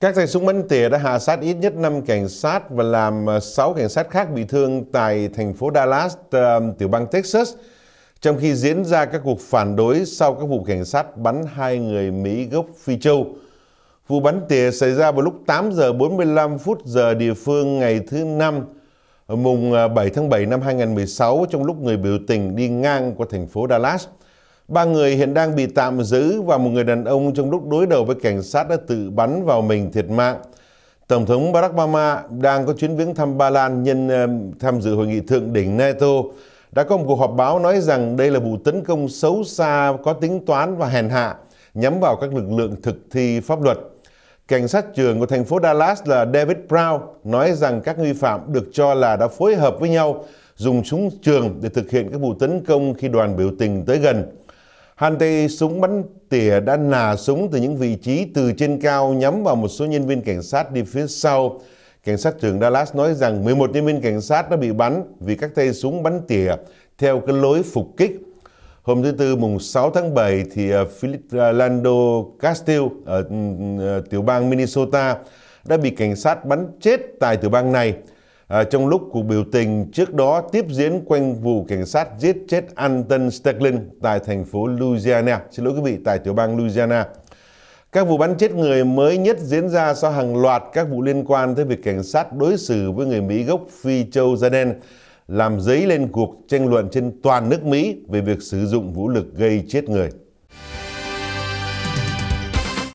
Các tay súng bắn tỉa đã hạ sát ít nhất 5 cảnh sát và làm 6 ờ, cảnh sát khác bị thương tại thành phố Dallas, ờ, tiểu bang Texas, trong khi diễn ra các cuộc phản đối sau các vụ cảnh sát bắn hai người Mỹ gốc Phi Châu. Vụ bắn tỉa xảy ra vào lúc 8 giờ 45 phút giờ địa phương ngày thứ Năm, ờ, mùng 7 tháng 7 năm 2016 trong lúc người biểu tình đi ngang qua thành phố Dallas. Ba người hiện đang bị tạm giữ và một người đàn ông trong lúc đối đầu với cảnh sát đã tự bắn vào mình thiệt mạng. Tổng thống Barack Obama đang có chuyến viếng thăm Ba Lan nhân ờ, tham dự hội nghị thượng đỉnh NATO đã có một cuộc họp báo nói rằng đây là vụ tấn công xấu xa có tính toán và hèn hạ nhắm vào các lực lượng thực thi pháp luật. Cảnh sát trưởng của thành phố Dallas là David Brown nói rằng các nghi phạm được cho là đã phối hợp với nhau dùng súng trường để thực hiện các vụ tấn công khi đoàn biểu tình tới gần. Hante súng bắn tỉa đã nà súng từ những vị trí từ trên cao nhắm vào một số nhân viên cảnh sát đi phía sau. Cảnh sát trưởng Dallas nói rằng 11 nhân viên cảnh sát đã bị bắn vì các tay súng bắn tỉa theo cái lối phục kích. Hôm thứ Tư mùng 6 tháng 7 thì ờ, Philip ờ, Lando Castile ở ừ, ừ, tiểu bang Minnesota đã bị cảnh sát bắn chết tại tiểu bang này à, trong lúc cuộc biểu tình trước đó tiếp diễn quanh vụ cảnh sát giết chết Anton Steklin tại thành phố Louisiana, xin lỗi quý vị, tại tiểu bang Louisiana. Các vụ bắn chết người mới nhất diễn ra sau hàng loạt các vụ liên quan tới việc cảnh sát đối xử với người Mỹ gốc Phi châu da đen, làm dấy lên cuộc tranh luận trên toàn nước Mỹ về việc sử dụng vũ lực gây chết người.